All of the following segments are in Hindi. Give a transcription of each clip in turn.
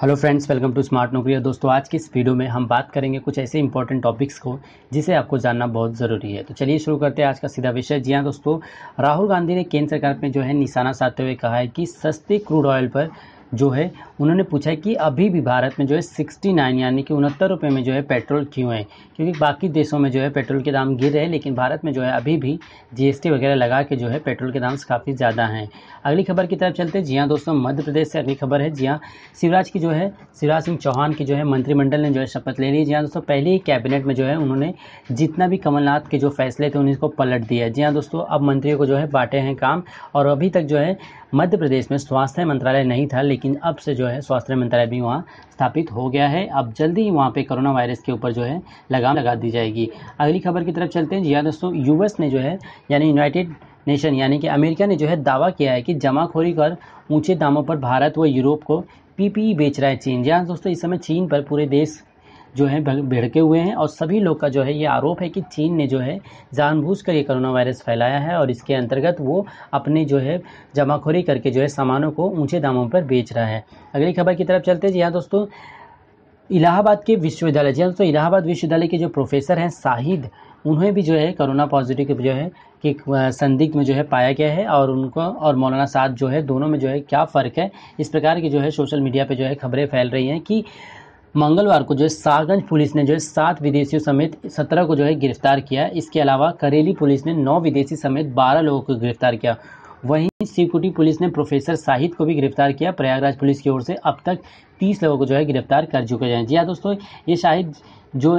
hello friends welcome to smart Naukri दोस्तों आज की इस वीडियो में हम बात करेंगे कुछ ऐसे इंपॉर्टेंट टॉपिक्स को जिसे आपको जानना बहुत ज़रूरी है तो चलिए शुरू करते हैं आज का सीधा विषय जी हाँ दोस्तों राहुल गांधी ने केंद्र सरकार पर जो है निशाना साधते हुए कहा है कि सस्ते क्रूड ऑयल पर जो है उन्होंने पूछा है कि अभी भी भारत में जो है सिक्सटी नाइन यानी कि उनहत्तर रुपये में जो है पेट्रोल क्यों है क्योंकि बाकी देशों में जो है पेट्रोल के दाम गिर रहे हैं लेकिन भारत में जो है अभी भी जीएसटी वगैरह लगा के जो है पेट्रोल के दाम काफ़ी ज़्यादा हैं अगली खबर की तरफ चलते जी हाँ दोस्तों मध्य प्रदेश से अगली खबर है जी हाँ शिवराज की जो है शिवराज सिंह चौहान की जो है मंत्रिमंडल ने जो है शपथ ले ली जी हाँ दोस्तों पहले ही कैबिनेट में जो है उन्होंने जितना भी कमलनाथ के जो फैसले थे उनको पलट दिया जी हाँ दोस्तों अब मंत्रियों को जो है बांटे हैं काम और अभी तक जो है मध्य प्रदेश में स्वास्थ्य मंत्रालय नहीं था लेकिन लेकिन अब से जो है स्वास्थ्य मंत्रालय भी वहाँ स्थापित हो गया है अब जल्दी ही वहाँ पर कोरोना वायरस के ऊपर जो है लगाम लगा दी जाएगी अगली खबर की तरफ चलते हैं जी दोस्तों यूएस ने जो है यानी यूनाइटेड नेशन यानी कि अमेरिका ने जो है दावा किया है कि जमाखोरी कर ऊंचे दामों पर भारत व यूरोप को पीपीई बेच रहा है चीन जी हाँ दोस्तों इस समय चीन पर पूरे देश जो है भिड़के हुए हैं और सभी लोग का जो है ये आरोप है कि चीन ने जो है जानबूझकर ये करोना वायरस फैलाया है और इसके अंतर्गत वो अपने जो है जमाखोरी करके जो है सामानों को ऊँचे दामों पर बेच रहा है अगली खबर की तरफ चलते हैं जी हाँ दोस्तों इलाहाबाद के विश्वविद्यालय जी दोस्तों इलाहाबाद विश्वविद्यालय के जो प्रोफेसर हैं शाहिद उन्हें भी जो है कोरोना पॉजिटिव जो है कि संदिग्ध में जो है पाया गया है और उनको और मौलाना साद जो है दोनों में जो है क्या फ़र्क है इस प्रकार की जो है सोशल मीडिया पे जो है खबरें फैल रही हैं कि मंगलवार को जो है शाहगंज पुलिस ने जो है सात विदेशियों समेत सत्रह को जो है गिरफ्तार किया इसके अलावा करेली पुलिस ने नौ विदेशी समेत बारह लोगों को गिरफ्तार किया वहीं सिकुटी पुलिस ने प्रोफेसर साहिद को भी गिरफ्तार किया प्रयागराज पुलिस की ओर से अब तक तीस लोगों को जो है गिरफ्तार कर चुके हैं जी हाँ दोस्तों ये शाहिद जो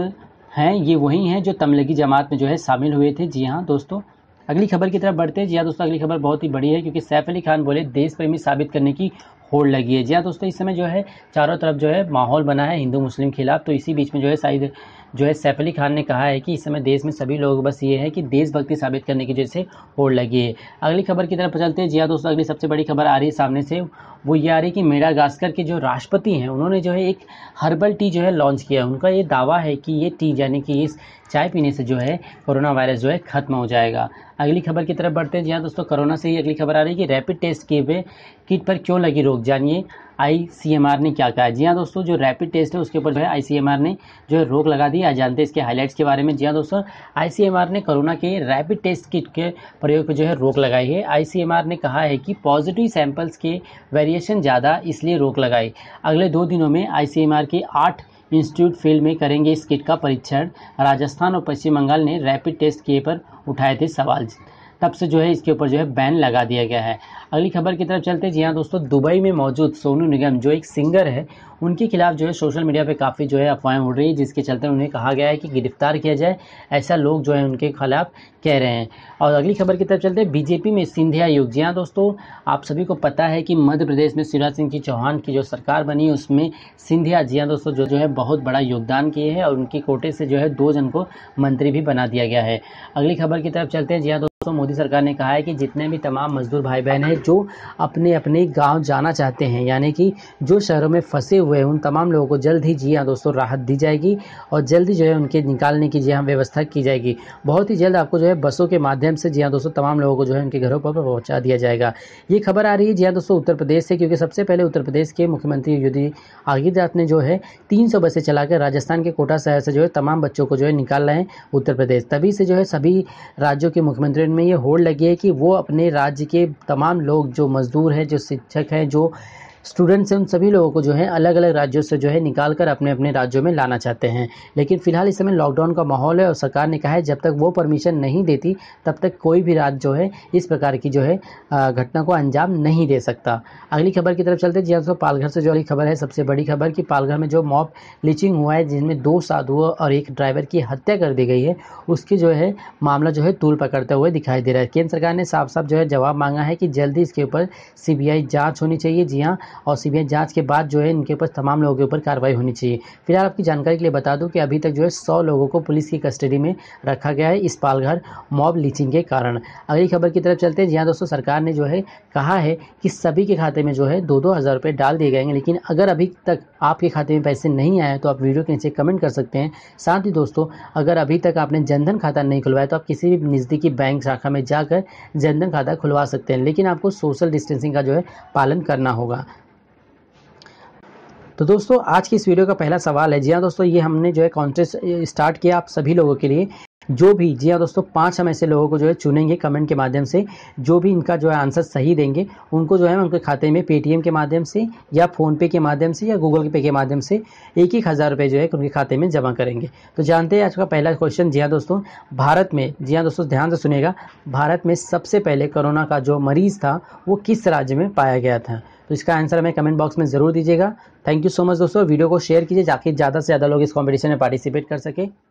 हैं ये वही हैं जो तमलगी जमात में जो है शामिल हुए थे जी हाँ दोस्तों अगली खबर की तरफ बढ़ते हैं जी हाँ दोस्तों अगली खबर बहुत ही बड़ी है क्योंकि सैफ अली खान बोले देश प्रेमी साबित करने की होड़ लगी है जी हाँ दोस्तों इस समय जो है चारों तरफ जो है माहौल बना है हिंदू मुस्लिम खिलाफ तो इसी बीच में जो है शायद जो है सैफ अली खान ने कहा है कि इस समय देश में सभी लोग बस ये है कि देशभक्ति साबित करने की जैसे होड़ लगी है अगली खबर की तरफ चलते हैं जी हाँ दोस्तों अगली सबसे बड़ी खबर आ रही है सामने से वो ये आ रही है कि गास्कर के जो राष्ट्रपति हैं उन्होंने जो है एक हर्बल टी जो है लॉन्च किया है उनका ये दावा है कि ये टी यानी कि इस चाय पीने से जो है कोरोना वायरस जो है खत्म हो जाएगा अगली खबर की तरफ बढ़ते हैं जी हाँ दोस्तों कोरोना से ही अगली खबर आ रही है कि रैपिड टेस्ट किए हुए किट पर क्यों लगी रोक जानिए आईसीएमआर ने क्या कहा जी हाँ दोस्तों जो रैपिड टेस्ट है उसके ऊपर जो है आईसीएमआर ने जो है रोक लगा दी आज जानते हैं इसके हाईलाइट्स के बारे में जी हाँ दोस्तों आईसीएमआर ने कोरोना के रैपिड टेस्ट किट के प्रयोग पर जो है रोक लगाई है आईसीएमआर ने कहा है कि पॉजिटिव सैंपल्स के वेरिएशन ज़्यादा इसलिए रोक लगाई अगले दो दिनों में आर के आठ इंस्टीट्यूट फील्ड में करेंगे इस किट का परीक्षण राजस्थान और पश्चिम बंगाल ने रैपिड टेस्ट किए पर उठाए थे सवाल तब से जो है इसके ऊपर जो है बैन लगा दिया गया है अगली खबर की तरफ चलते हैं जी हाँ दोस्तों दुबई में मौजूद सोनू निगम जो एक सिंगर है उनके खिलाफ जो है सोशल मीडिया पे काफ़ी जो है अफवाहें उड़ रही है जिसके चलते उन्हें कहा गया है कि गिरफ्तार किया जाए ऐसा लोग जो है उनके खिलाफ कह रहे हैं और अगली खबर की तरफ चलते हैं बीजेपी में सिंधिया युग जी हाँ दोस्तों आप सभी को पता है कि मध्य प्रदेश में शिवराज सिंह की चौहान की जो सरकार बनी उसमें सिंधिया जी हाँ दोस्तों जो जो है बहुत बड़ा योगदान किए हैं और उनकी कोटे से जो है दो जन को मंत्री भी बना दिया गया है अगली खबर की तरफ चलते हैं जी हाँ दोस्तों मोदी सरकार ने कहा है कि जितने भी तमाम मजदूर भाई बहन हैं जो अपने अपने गांव जाना चाहते हैं यानी कि जो शहरों में फंसे हुए हैं उन तमाम लोगों को जल्द ही जी हाँ दोस्तों राहत दी जाएगी और जल्द ही जो है उनके निकालने की जी हाँ व्यवस्था की जाएगी बहुत ही जल्द आपको जो है बसों के माध्यम से जी हाँ दोस्तों तमाम लोगों को जो है उनके घरों पर पहुँचा दिया जाएगा ये खबर आ रही है जी हाँ दोस्तों उत्तर प्रदेश से क्योंकि सबसे पहले उत्तर प्रदेश के मुख्यमंत्री योगी आदित्यनाथ ने जो है तीन बसें चलाकर राजस्थान के कोटा शहर से जो है तमाम बच्चों को जो है निकाल रहे हैं उत्तर प्रदेश तभी से जो है सभी राज्यों के मुख्यमंत्री कैलेंडर में ये होड़ लगी है कि वो अपने राज्य के तमाम लोग जो मज़दूर हैं जो शिक्षक हैं जो स्टूडेंट्स उन सभी लोगों को जो है अलग अलग राज्यों से जो है निकाल कर अपने अपने राज्यों में लाना चाहते हैं लेकिन फिलहाल इस समय लॉकडाउन का माहौल है और सरकार ने कहा है जब तक वो परमिशन नहीं देती तब तक कोई भी राज्य जो है इस प्रकार की जो है घटना को अंजाम नहीं दे सकता अगली खबर की तरफ चलते जी हाँ, पालघर से जो अगली खबर है सबसे बड़ी खबर कि पालघर में जो मॉब लिचिंग हुआ है जिनमें दो साधुओं और एक ड्राइवर की हत्या कर दी गई है उसकी जो है मामला जो है तूल पकड़ते हुए दिखाई दे रहा है केंद्र सरकार ने साफ साफ जो है जवाब मांगा है कि जल्दी इसके ऊपर सीबीआई जांच होनी चाहिए जी हाँ और सी बी के बाद जो है इनके ऊपर तमाम लोगों के ऊपर कार्रवाई होनी चाहिए फिलहाल आपकी जानकारी के लिए बता दूँ कि अभी तक जो है सौ लोगों को पुलिस की कस्टडी में रखा गया है इस पालघर मॉब लीचिंग के कारण अगली खबर की तरफ चलते हैं जी हाँ दोस्तों सरकार ने जो है कहा है कि सभी के खाते में जो है दो दो हज़ार रुपये डाल दिए गएंगे लेकिन अगर अभी तक आपके खाते में पैसे नहीं आए तो आप वीडियो के नीचे कमेंट कर सकते हैं साथ ही दोस्तों अगर अभी तक आपने जनधन खाता नहीं खुलवाया तो आप किसी भी नज़दीकी बैंक शाखा में जाकर जनधन खाता खुलवा सकते हैं लेकिन आपको सोशल डिस्टेंसिंग का जो है पालन करना होगा तो दोस्तों आज की इस वीडियो का पहला सवाल है जी हाँ दोस्तों ये हमने जो है कॉन्टेस्ट स्टार्ट किया आप सभी लोगों के लिए जो भी जी हाँ दोस्तों पाँच हम ऐसे लोगों को जो है चुनेंगे कमेंट के माध्यम से जो भी इनका जो है आंसर सही देंगे उनको जो है उनके खाते में पेटीएम के माध्यम से या फ़ोनपे के माध्यम से या गूगल पे के माध्यम से एक एक हज़ार रुपये जो है उनके खाते में जमा करेंगे तो जानते हैं आज का पहला क्वेश्चन जी हाँ दोस्तों भारत में जी हाँ दोस्तों ध्यान से सुनेगा भारत में सबसे पहले कोरोना का जो मरीज़ था वो किस राज्य में पाया गया था तो इसका आंसर हमें कमेंट बॉक्स में ज़रूर दीजिएगा थैंक यू सो मच दोस्तों वीडियो को शेयर कीजिए ताकि ज़्यादा से ज़्यादा लोग इस कॉम्पिटिशन में पार्टिसिपेट कर सके